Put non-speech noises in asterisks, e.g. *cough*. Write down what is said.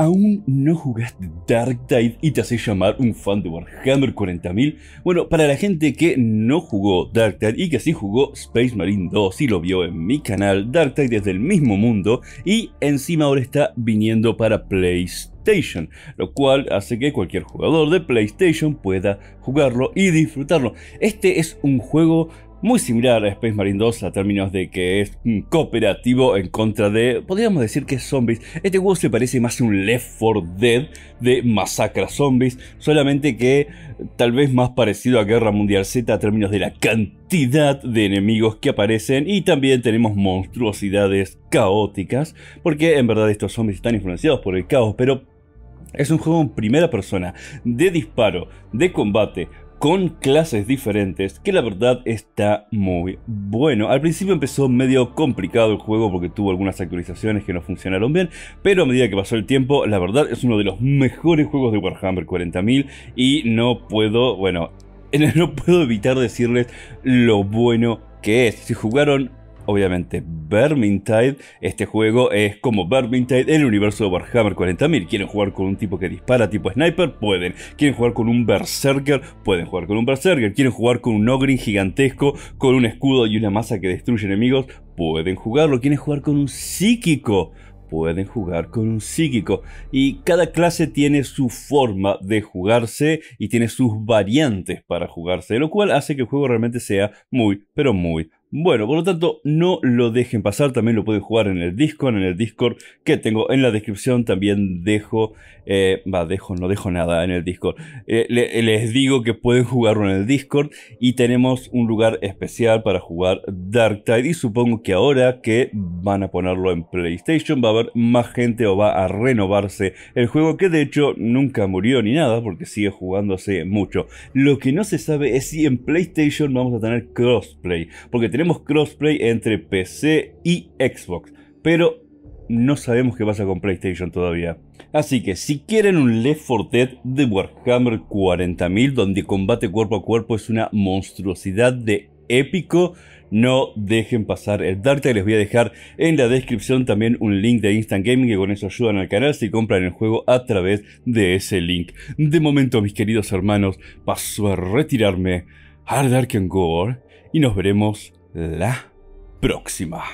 ¿Aún no jugaste Dark Tide y te haces llamar un fan de Warhammer 40.000? Bueno, para la gente que no jugó Dark Tide y que sí jugó Space Marine 2 y lo vio en mi canal, Dark Tide es del mismo mundo y encima ahora está viniendo para PlayStation lo cual hace que cualquier jugador de PlayStation pueda jugarlo y disfrutarlo. Este es un juego muy similar a Space Marine 2 a términos de que es un cooperativo en contra de, podríamos decir que zombies. Este juego se parece más a un Left 4 Dead de masacra zombies, solamente que tal vez más parecido a Guerra Mundial Z a términos de la cantidad de enemigos que aparecen y también tenemos monstruosidades caóticas, porque en verdad estos zombies están influenciados por el caos, pero es un juego en primera persona, de disparo, de combate, con clases diferentes, que la verdad está muy bueno. Al principio empezó medio complicado el juego porque tuvo algunas actualizaciones que no funcionaron bien, pero a medida que pasó el tiempo, la verdad es uno de los mejores juegos de Warhammer 40.000 y no puedo, bueno, *laughs* no puedo evitar decirles lo bueno que es. Si jugaron obviamente Vermintide. Este juego es como Vermintide, el universo de Warhammer 40.000. Quieren jugar con un tipo que dispara tipo sniper, pueden. Quieren jugar con un berserker, pueden jugar con un berserker. Quieren jugar con un ogre gigantesco, con un escudo y una masa que destruye enemigos, pueden jugarlo. Quieren jugar con un psíquico pueden jugar con un psíquico y cada clase tiene su forma de jugarse y tiene sus variantes para jugarse, lo cual hace que el juego realmente sea muy, pero muy bueno, por lo tanto, no lo dejen pasar, también lo pueden jugar en el Discord, en el Discord que tengo en la descripción, también dejo, eh, va dejo, no dejo nada en el Discord, eh, eh, les digo que pueden jugarlo en el Discord y tenemos un lugar especial para jugar Dark Tide y supongo que ahora que van a ponerlo en PlayStation va a haber más gente o va a renovarse el juego que de hecho nunca murió ni nada porque sigue jugándose mucho. Lo que no se sabe es si en PlayStation vamos a tener crossplay, porque tenemos crossplay entre PC y Xbox, pero no sabemos qué pasa con PlayStation todavía. Así que si quieren un Left 4 Dead de Warhammer 40.000 donde combate cuerpo a cuerpo es una monstruosidad de épico, no dejen pasar el Dark Les voy a dejar en la descripción también un link de Instant Gaming que con eso ayudan al canal si compran el juego a través de ese link. De momento, mis queridos hermanos, paso a retirarme al Dark and Gore y nos veremos la próxima.